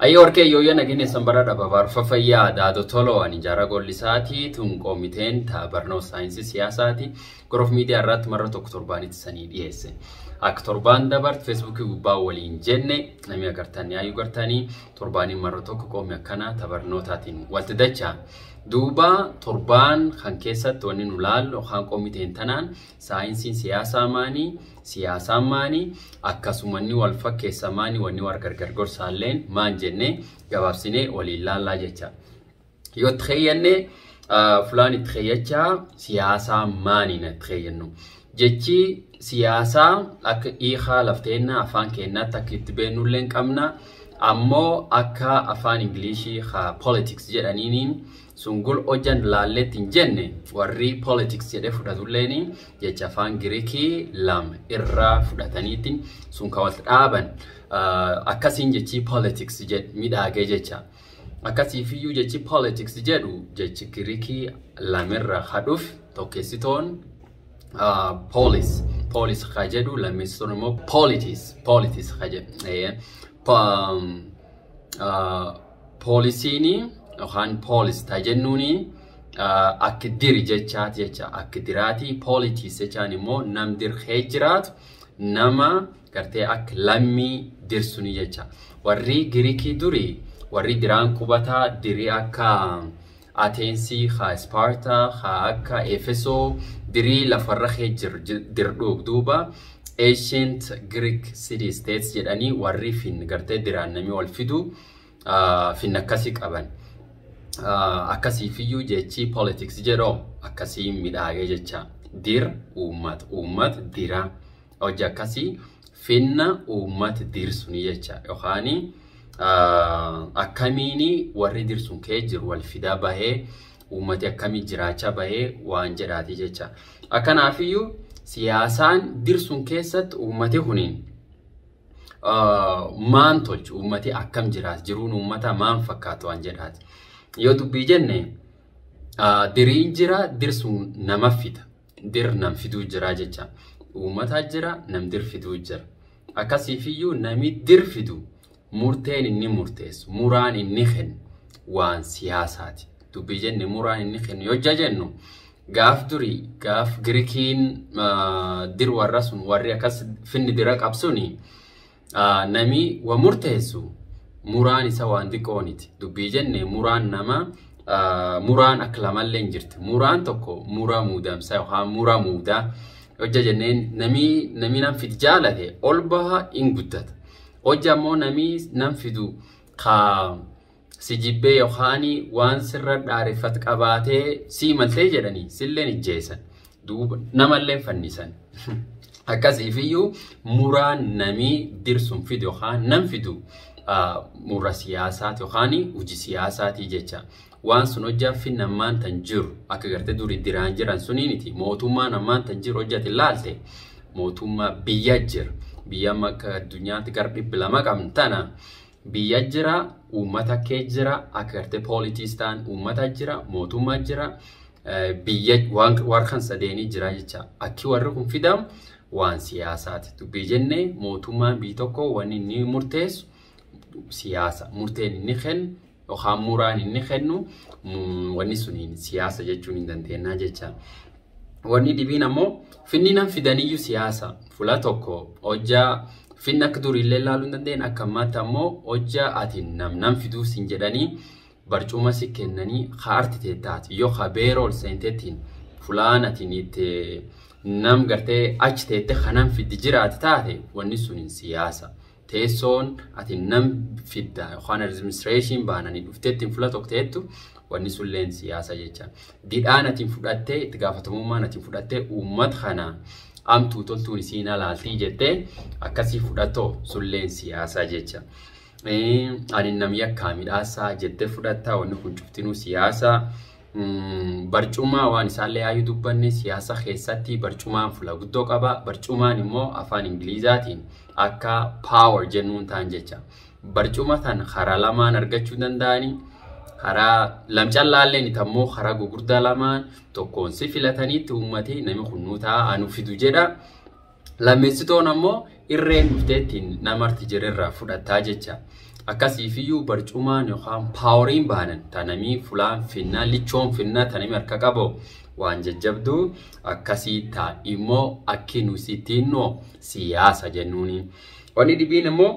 Ayyoor kee yoo nageenye sanbara dhababaarfafa yaadaatu tolo ani jaara gollisaatii tun koomiteen barnoota saayinsii siyaasaatii goroof miidiyaa irratti marra tokko torbaanitti sanii dhiyeesse. Akka torbaan dabarte feesbuukii gubbaa waliin jenne namni agartanii hayyuu gartanii torbaanii marra tokko qoomii akkanaa tabarnootaatiin walti dachaa Duba, Turban, kan keessatti nulal nu laallu yookaan qoomiteen tanaan saayinsiin siyaasaa maanii siyaasaa maanii akkasuma inni wal fakkeessa maanii wanni war gargar gorsaalleen maan jennee gabaabsinee waliin laallaa jecha. Yoo itti xeeyyannee ah, fulaan itti xeeyyachaa siyaasaa maanii na itti xeeyyannu. Jechi siyaasaa akka iha lafteennaa afaan keenyaatti akka itti beennullee qabna ammoo akka afaan politics jedhaniiniin sungul ojan laalleettiin jenne warri politics jedhee fudhatulleen jecha afaan giriikii lam irraa fudhataniitiin sun ka wal dhaaban ah, akkasiin jechi politics midhaagee jecha. Akkasiifiyyuu jechi politics jedhu jechi giriikii lamirra hadhuuf tokkeessitoon ah, polis polis haa jedhu immoo haa jedhu. Poolisiin yookaan poolistaa jennuuni akka diri jechaati jecha akka diraati poolitiis jechaan immoo nam kee jiraatu nama gartee akka lammii dirsuni jecha warri giriikii durii warri diraan kubataa diri akka ateensi haa ispaartaa haa akka efesoo dirii lafarra dirdhuuf duuba ancient greek city states jedhanii warri finn gartee diraan namni ol fidu fin akkasii qaban. akkasii fiyyuu jechi politics jedhoo akkasii midhaagee jecha dir uummat uummat dira hojii akkasii finna uummat dirsunii jecha yookaan akkamiin warri dirsun kee jiru wal fidaa bahee uummati akkamii jiraachaa bahee waan jedhaati jecha akkanaafiyyuu siyaasaan dirsun keessatti uummati huniin maan tolchu uummati akkam jiraat jiruun uummata maan fakkaatu waan jedhaati. Yoo dubbii jenne diriin jira dirsun nama fida. Dir nam fiduu jira jecha. Uummataa jira nam dir fiduu jira. Akkasiifiyyuu namni dir fidu murteen inni murteessu muraan inni kennu waan siyaasaati. Dubbii jenne muraan inni kennu yoo jennu gaaf durii gaaf girikiin dir warra sun warri akkas finni dira qabsuni nami wa murteessu. muraan isa waan xiqqooniti. Dubbii jenne muraan namaa muraan akka lamallee hin jirti. Muraan tokko muraa muudamsa yookaan muraa muudaa hojja jenneen namii namii nan fid jaalate ol baha hin guddata. Hojja ammoo namii nan fidu ka si jibbee yookaan waan sirra dhaareffat qabaatee sii maltee jedhanii silleen ijjeessan. Duuba namallee fannisan. Akkasiif iyyuu muraan namii dirsuun fidu yookaan nan fidu. murra siyaasaati yookaan hojii siyaasaati jecha. Waan sun hojjaaffin ammaan tan jiru akka gartee durii diraan jiran suniiniti mootummaan ammaan tan jiru hojjate laalte mootummaa biyya jira. Biyya akka addunyaatti garbibbi lama qabn tana biyya jira, uummata kee jira, akka gartee poolitiis ta'an uummata jira, mootummaa jira, eh, biyya warqan sadeenii jira jecha. Akki warri kun fidamu waan siyaasaati. Dubbii jennee mootummaan biyyi tokko waan inni murteessu siyaasa murteen inni kennu yookaan muraan inni kennu wanni sun siyaasa jechuun hin dandeenyaa jecha. Wanni dhibiin ammoo finni nan fidaniyyuu siyaasa fula tokko hojjaa finni akka duriillee ilaaluu hin dandeenye akka ammaatti ammoo hojjaa ati nam nan fiduu sin jedhanii barcuma si kennanii kaarti teettaati yoo kabeerool seentettiin fulaan atiin itti nam gartee achi teette kanan fiddi jiraati taate wanni sun siyaasa. teessoon atin nam fidda yookaan administration baananii dhuftee ittiin fula tokko ta'ettu wanni sulleen siyaasa jecha. didaan atin fudhattee itti gaafatamummaan ati fudhattee uummata kana amtuu toltuun isiin alaaltii jettee akkasii fudhatoo sulleen siyaasa jecha. anin nam yakkaa midhaasaa jettee fudhattaa wanni kun cuftinuu Mm, barcumaa waan isaallee yaayuu dubbanne siyaasa keessatti barcumaan fula guddoo qaba. Barcumaan immoo afaan Ingilizaatiin akka 'Power' jennuun ta'an jecha. Barcuma tan karaa lamaan argachuu danda'anii karaa lamcallaalleen itammoo karaa gugurdaa lamaan tokkoon si filataniitti uummatee nami kunnuu ta'a anuu fidu jedha. Lammeessitoon ammoo irreen dhufteettiin namarti jirerraa fudhataa jecha. akkasii fiyyuu barcumaan yookaan paaworiin baanan tanamii fulaan finnaa lichoon finnaa tanamii harka qabo waan jajjabduu akkasii taa'immoo akki nu sitiinnoo siyaasa jennuuni. Wanni dhibiin immoo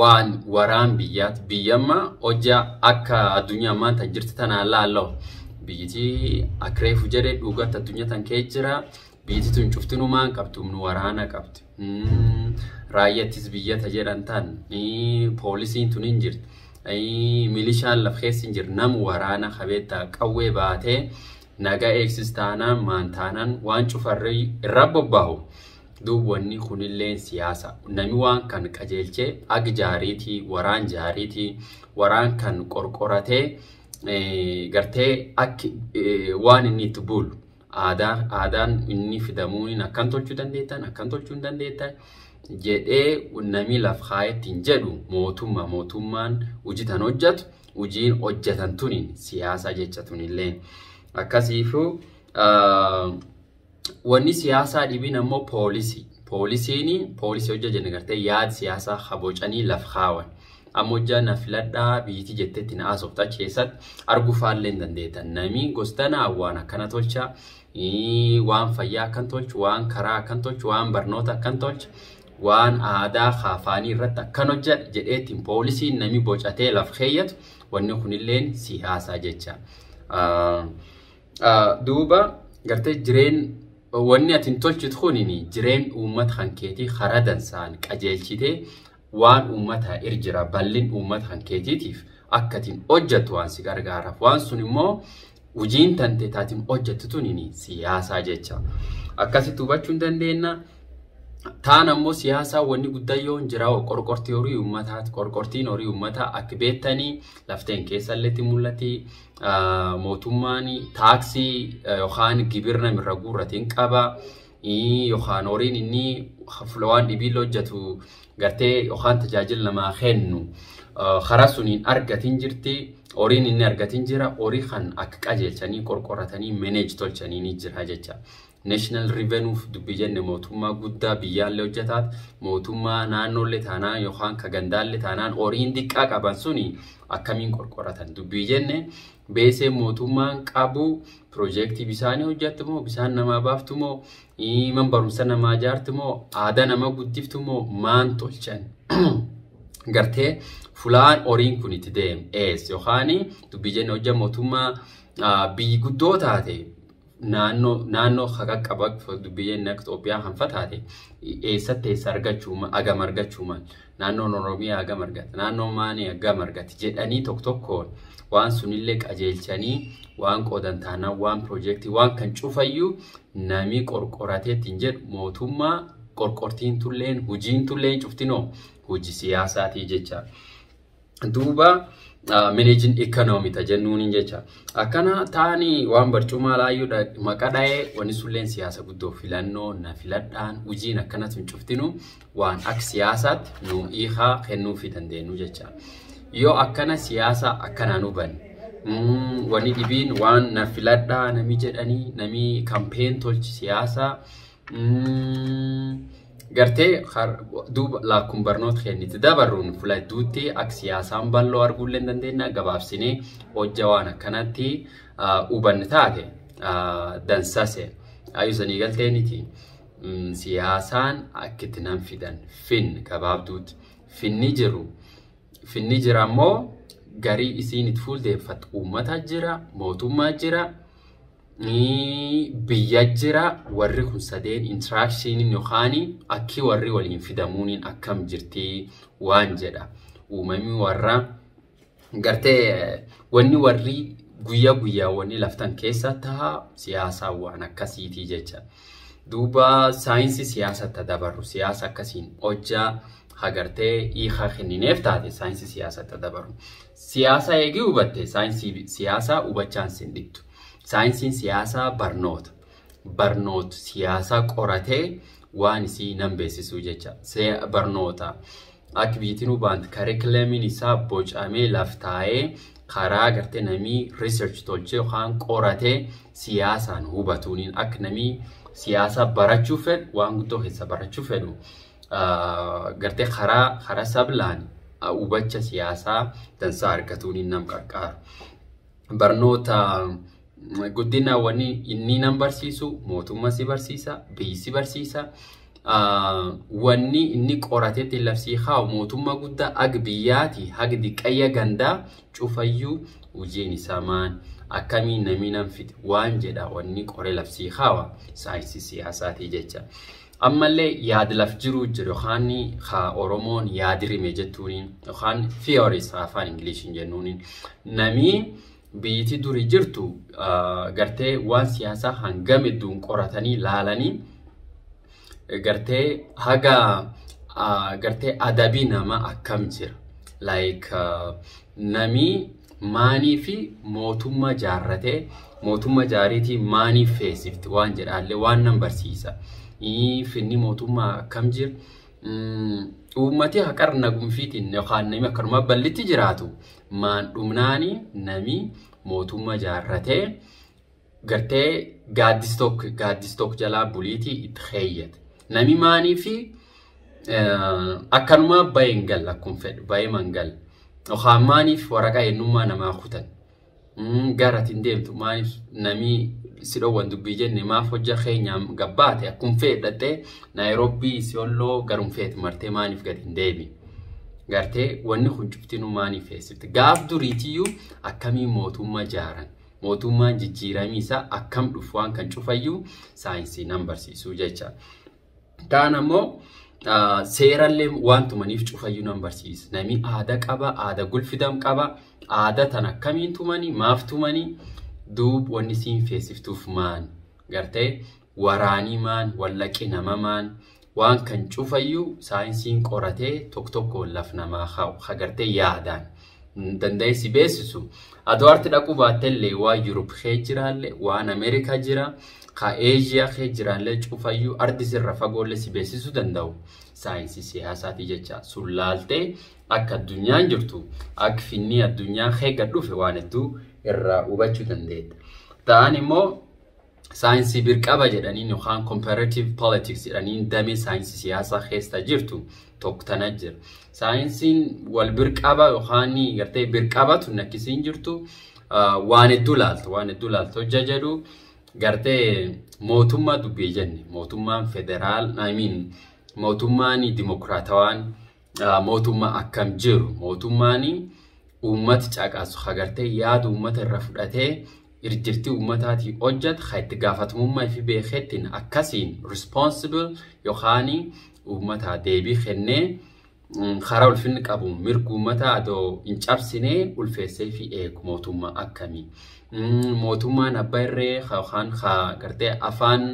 waan waraan biyyaatti biyyamma hojjaa akka addunyaa ammaa tan jirti tanaan laallawu biyyitii akireefu jedhee dhugaatti addunyaa tan kee jira. Hmm, Biyyi tun cuftunumaa hin qabdu, kabd qabdi. Raayyattis biyyata jedhan ta'an, poolisiin Milishaan laf keessi hin jirti. Namu waraana qabeetta qawwee baatee nagaa eegsis taanaan maan waan cufarree irra bobbaahu. Duub wanni kunillee siyaasa. Nami waan kan qajeelchee ag jaariitii, waraan jaariitii, waraan kan qorqoratee gartee waan inni itti buulu. aadaan inni fidamuun akkan tolchuu dandeettan akkan tolchuu hin dandeettan jedhee namni laf haayettiin jedhu mootummaa mootummaan hojii tan hojjetu hojiin hojjetan tuniin siyaasa jecha tunillee akkasiifuu wanni siyaasaa dhibiin ammoo poolisii poolisiin poolisii hojja yaad siyaasaa habocanii laf haawan ammoo jana filadhaa biitii jetteetti haasoftaa keessatti arguu faallee hin dandeettan namni waan akkana tolchaa waan fayyaa akkan tolchu, waan karaa akkan tolchu, waan barnoota akkan tolchu, waan aadaa afaanii irratti akkan hojjedha jedheetiin poolisiin nami bocatee laf keeyyatu wanni kunilleen siyaasaa jecha. Duuba gartee jireen wanni ati tolchit tolchitu kunini jireen uummata hankeetii kara dansaan qajeelchitee waan uummataa irjira bal'in uummata hankeetiitiif akka atin hojjetu waan si gargaaraaf waan sun Hojiin tante taatiin hojjettuun siyaasaa jecha. Akkasitti hubachuu hin dandeenya. Taan ammoo siyaasaa wanni guddaan yoo hin jiraa'u qorqortii horii uummataati. Qorqortiin horii uummataa akka beektanii lafteen keessa illeetti mul'ati. Mootummaan taaksii yookaan gibirna mirra guurratiin qaba. Yookaan horiin inni waan dhibiin hojjetu gartee yookaan tajaajila namaa kennu karaa sun argatiin jirti. horiin inni argatin jira horii kan akka qajeelchanii qorqorratanii meneej tolchanii jira jecha. national Rivenuuf dubbii jenne mootummaa guddaa biyyaallee hojjetaat mootummaa naannoollee taanaa yookaan ka gandaallee taanaan horiin diqqaa qaban suni akkamiin qorqorratan dubbii jenne beesee mootummaan qabu piroojeektii bishaanii hojjettumoo bishaan namaa baaftumoo man barumsa namaa jaartumoo aadaa nama guddiftumoo maan tolchan. gartee fulaan horiin kun itti deemu yookaan dubbii jenna hojja mootummaa biyyi guddoo taate naannoo naannoo qaqqaba dubbii jenna Itoophiyaa hanfa taate eessatti eessa argachuu agam argachuu maal naannoon agam argata naannoon Maanii agam argata jedhanii tokko tokkoon waan sunillee qajeelchanii waan qodantaanaa waan piroojeektii waan kan cufayyuu namii qorqorateetti hin jedhu mootummaa qorqortiin tulleen hojiin tulee cuftinoo hojii siyaasaatii jecha duuba mineejin ikkonoomita jennuun jecha akkana taanii waan barcumaa laayyoodha maqaa dha'ee wani sulleen siyaasa guddoo filannoo na filadhaan hojiin akkanas hin cuftinu waan akka siyaasaatti nuu hiikaa kennuufi dandeenyu jecha yoo akkana siyaasa akkanaan mm, Wani dhibiin waan na filadhaa nami jedhanii kampeen tolchi siyaasaa Mm, Gartee duuba laakkuun barnoota keenyatti dabaruun filadduutti akka siyaasaan bal'oo arguullee hin dandeenya. Gabaabsinee hojja waan akkanatti hubanni taate dansase. Aayusanii galteeniiti. Mm, siyaasaan akkitti nan fidan fin gabaabduutti. Finni jiru. Finni jira immoo garii isiin itti fuulteeffattu uummata jira mootummaa jira. biyya jira warri kun sadeen intiraakshiniin yookaan akki warri waliin fidamuun akkam jirti waan jedha. Uumamni warra gartee wanni warri guyyaa guyyaawwanni laftan keessa ta'a siyaasaa waan akkasiitii jecha. Duuba saayinsii siyaasatti dabarru siyaasa akkasiin hojjaa hagartee hiika kennineef taate saayinsii Siyaasa hubatte saayinsii sin Saayinsiin siyaasaa barnoota. Barnoota siyaasaa qoratee waan isii nan beeksisu jecha. Barnoota aktiviitiin hubanti karikulamiin isaa bocamee laftaa'ee karaa agartee namii riisarchi tolchee yookaan qoratee siyaasaan hubatuuniin akka namii siyaasaa barachuu fedhu waan guddoo keessa barachuu fedhu gartee karaa karaa sablaan hubacha siyaasaa dansaa argatuuniin nam qaqqaaru. Barnoota guddinaawwan inni nan barsiisu mootummaa si barsiisa biyyi si barsiisa. Ah, wanni inni qoratetti labsii haa mootummaa guddaa ag biyyaati hag diqayya gandaa cufayyuu wujeen samaan akkamiin namni nan fide waan jedha wanni qoree labsii haawa saayinsii siyaasaatii jecha. Ammallee yaad laf jiruu jiru yookaan haa Oromoon yaad rime jettuun yookaan theories afaan Ingiliishiin jennuun namni. biyyittii durii jirtu gartee waan siyaasaa hangam hedduun qoratanii laalanii gartee gartee adabii namaa akkam jira. Like namii maanii fi mootummaa jaarratee mootummaa jaariitii maanii feesifti waan jedhaallee waan nan barsiisa. inni mootummaa akkam jira. Mm, Uummatni haqarna gunfiitiin yookaan namni akkanuma jiraatu. maan dhumnaani nami mootummaa jaarratee gartee gaaddistook gaaddistook jalaa buliitii itti heeyyate. Nami maanii fi akkanuma bayeen gal akkuma fedhu bayee mangal yookaan maaniif waraqaa eenyummaa namaa kutan gara ittiin deemtu maaniif namii si dhoowwan dubbii jenne maaf hojja keenyaan gabbaate akkuma fedhattee naayiroobii si olloo garumfeeti martee maaniif gadi hin deebiin. Gartee wanni kun cuftinuu maaniif eessifti? Gaaf duriitiyyuu akkamii mootummaa jaaran mootummaan jijjiiramii isaa akkam dhufu waan kan cufayyuu saayinsii nan barsiisuu jecha. Kaan ammoo waan tumaniif cufayyuu nan barsiisa. Namni aadaa qaba, aadaa gulfidam qaba, aadaa tan akkamiin tumanii, maaf tumanii, duub wanni siin feesiftuuf maani? Gartee waraanii maani, wallaqi nama maani? waan kan cufayyuu saayinsiin qoratee tokko tokko laf namaa hagartee yaadaan danda'ee si beeksisu. Aduwaarti dhaquu baattellee waa kee jiraallee waan Ameerikaa jira kaa Eeshiyaa kee jiraallee cufayyuu ardi sirra fagoollee si beeksisuu danda'u. Saayinsii siyaasaati jecha sun laaltee akka addunyaan jirtu akka finni addunyaan heeggan dhufe waan hedduu irraa hubachuu dandeenya. Ta'an saayinsii birqaba jedhaniin yookaan comparative politics jedhaniin damee saayinsii siyaasaa keessa jirtu tokko tana jira. Saayinsiin wal birqaba yookaan gartee birqabatu nakkisiin jirtu waan hedduu laaltu waan hedduu laaltu hojja jedhu gartee mootummaa dubbii jenne mootummaan federaal I mean mootummaan dimokiraatawaan mootummaa akkam jiru mootummaan uummata caqasu agartee yaada uummata irra fudhatee irjirtii uummataatii hojjeta kan itti gaafatamummaa fi beekeettiin akkasiin responsible yookaan uummataa deebii kennee karaa ulfinni qabu mirgummata adoo hin cabsinee ulfeessee fi eegu mootummaa akkamii. Mootummaan abbaa irree yookaan gartee afaan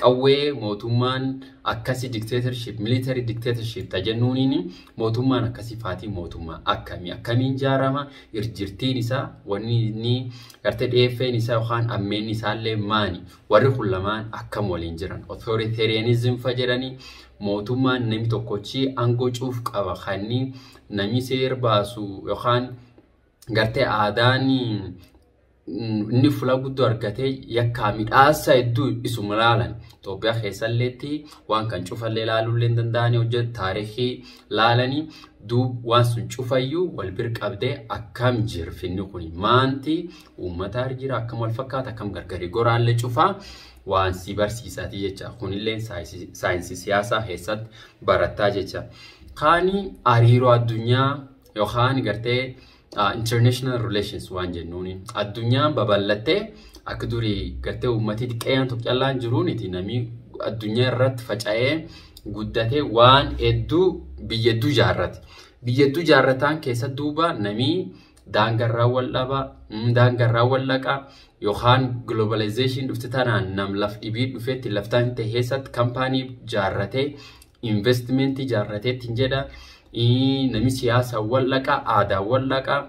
qawwee mootummaan akkasi dikteetarship military dikteetarship tajennuuniin mootummaan akkasi faatii mootummaa akkamii akkamiin jaarama irjirtiin isaa wanni inni gartee dhiyeeffeen isaa yookaan ammeen isaallee maani warri kun lamaan akkam waliin jiran authoritaarianism fa jedhanii mootummaan namni tokkochi angoo cuuf qaba. Kanni namni seer baasu yookaan gartee aadaan inni fuula guddoo argatee yakkaa midhaasa hedduu isuma laalan Itoophiyaa keessalleetti waan kan cufallee laaluullee hin danda'anii hojjetu taarikii laalanii duub waan sun cufayyuu wal bir qabdee akkam jirfinni kun maanti uummata jira akkam wal fakkaata akkam gargari goraallee cufaa waan si barsiisati jecha kunillee saayinsii siyaasaa keessatti barataa jecha. Kaanii hariiroo addunyaa yookaan gartee Ah, international relations waan jennuun addunyaan babal'attee akka durii gartee uummatni xiqqeeyyan tokkollaan jiruun namni addunyaa irratti faca'ee guddatee waan hedduu biyya hedduu jaarrate. Biyya hedduu jaarrataan keessa duuba namni daangarraa wal dhabaa, mm, daangarraa wal laqaa. yookaan globalizeeshin dhufte tanaan nam laf dhibii dhufeetti laftan ta'e keessatti kaampaanii jaarratee investimentii jaarratee jedha. Namni siyaasaa wal'aqaa, aadaa wal'aqaa,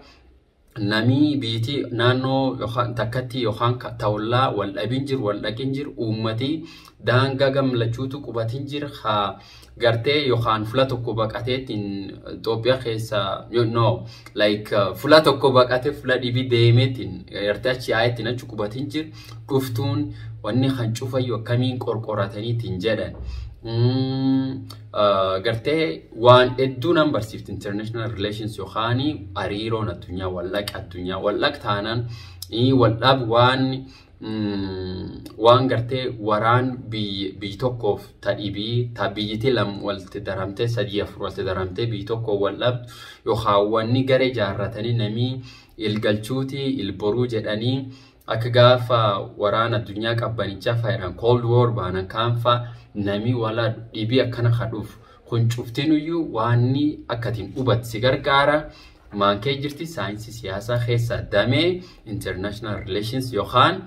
namni biitii naannoo takkatti yookaan ta'ullaa waldhabin jiru, waldhaqiin jiru, uummatii daangaa gamlachuutu qubatiin jira. Gartee yookaan fula tokko baqateetiin Itoophiyaa keessa no like tokko baqatee fula dhibii deemeetiin gartee achii yaayeetiin kan cufayyo akkamiin qorqorataniitiin jedhan. gartee waan hedduu nan barsiifti international relations yookaan hariiroon addunyaa wallaqa addunyaa wallaqa taanaan waldhaab waan waan gartee waraan biyyi tokkoof tadhibii ta biyyiti lam walti daramtee sadii afur walti daramtee biyyi tokkoo waldhaabdu yookaan wanni garee jaarratanii namii ilgalchuuti ilboruu jedhanii akka gaafa waraana addunyaa qabbanichaa fayyadaman cold war baanan kaan fa'a namni wala dhibii akkana kadhuuf kun cuftiin iyyuu waanni akkatiin hubatti si gargaara. Maankee jirti saayinsii siyaasaa keessa damee international relations yookaan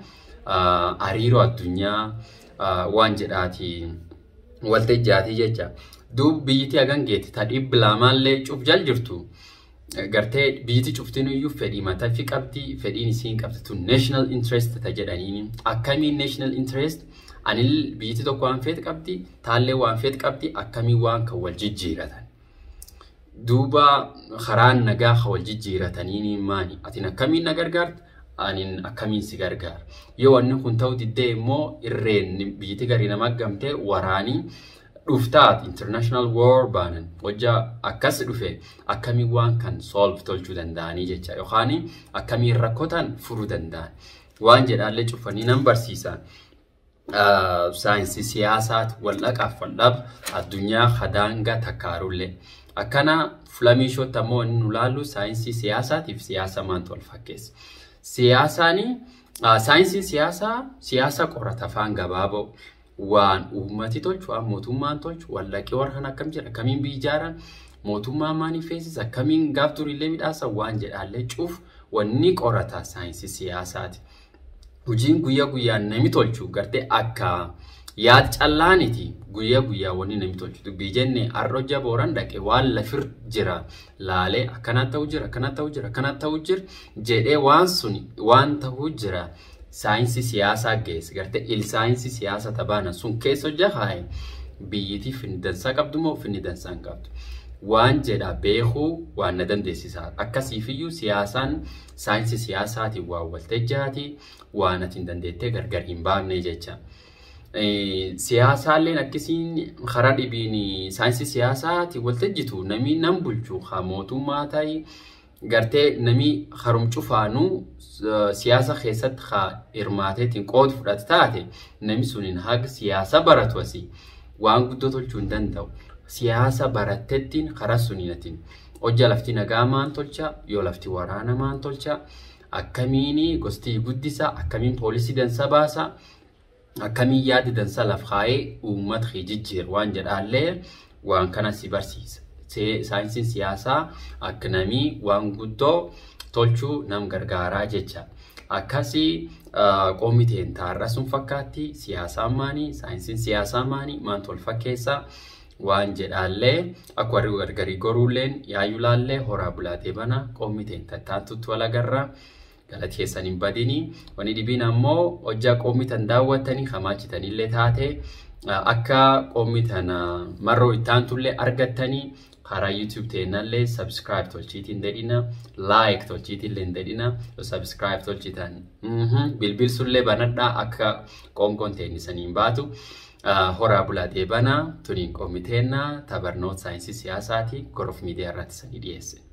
hariiroo addunyaa waan jedhaati waltajjaatii jecha. Duub biyyitti hagan geetti ta dhibbi lamaallee jal jirtu. gartee biyyi cuftinu iyyuu fedhii mataa fi qabdi fedhiin isiin qabditu national interest ta jedhaniin akkamiin national interest anil biyyi tokko waan feet qabdi taallee waan feet qabdi akkamiin waan kan wal jijjiiratan. Duuba karaan nagaa kan wal jijjiirataniin maani atiin akkamiin na gargaarta anin akkamiin si gargaara yoo wanni kun ta'u diddee immoo irreen biyyi gari nama gamtee waraanii dhuftaati international war baanan hojjaa akkas dhufe akkamii waan kan solve tolchuu danda'anii jecha yookaan akkamiin rakkotaan furuu danda'an waan jedhaallee cufanii nan barsiisan. Saayinsii siyaasaati wal'aqaaf wal'aab addunyaa hadaanga takkaarullee akkana filamiishootti ammoo inni nu laallu saayinsii siyaasaatiif siyaasa maantu wal fakkeessa. Siyaasaan saayinsiin siyaasaa siyaasa qorata afaan gabaaboo waan uummati tolchu waan mootummaan tolchu wallaqee warraan akkam jedha akkamiin biijaaran mootummaan maanii feesisa akkamiin gaaf turiillee midhaasa waan jedhaallee cuuf wanni qorata saayinsii siyaasaati. Hojiin guyyaa guyyaan nami tolchu gartee akka yaad callaaniti guyyaa guyyaa wanni nami tolchu dubbii jenne har'a hojja waan lafir jira laalee akkanaa ta'u jira akkanaa ta'u jira akkanaa ta'u jira jedhee waan sun waan ta'uu jira. ساينسي سياسة جيس قرتي إل ساينسي سياسة تبانا سون كيسو جاهاي بيتي في ندنسا قبدو مو في ندنسا قبدو وان جدا بيخو وان ندن دي سيسا أكاسي فيو سياسا ساينسي سياسة تي واوال تجاتي وانا تندن دي تيگر گر انبان نجاة سياسة لين أكسين خراري بيني ساينسي سياسة تي والتجتو نمي نمبلجو خاموتو ماتاي gartee namii harumcu faanuu siyaasa keessatti haa hirmaateetiin qooti fudhatu taate namni suniin haga siyaasa baratu asii waan guddoo tolchuu hin danda'u. Siyaasa barattettiin karaa suniinatiin hojja lafti nagaa maan tolcha yoo lafti waraana maan tolcha akkamiin gosti guddisa akkamiin poolisii dansa baasa akkamiin yaada dansa laf haa'ee uummata jijjiir waan jedhaallee waan kana si barsiisa. saayinsiin siyaasaa akka namii waan guddoo tolchuu nam gargaaraa jecha. Akkasii qoomiteen uh, taarraa sun fakkaatti siyaasaan maanii saayinsiin siyaasaa maanii maan tolfakkeessaa waan jedhaallee akka warri gargarii goruulleen yaayyuu laallee horaa bulaatee bana qoomiteen tattaantutti walagarra galateessan hin badinii wani dhibiin ammoo hojjaa qoomitan daawwatanii hamaachitanillee taate uh, akka qoomitan marroo ittaantullee argattanii karaa YouTube teenallee subscribe tolchiitiin dedhina like tolchiitiin dedhina subscribe tolchitan bilbil sullee banadhaa akka qoonqoon teenisaniin baatu horaa bulatee banaa tuniin qoommiteenna tabarnoot saayinsii siyaasaatii gorof miidiyaa irratti sanii dhiyeesse.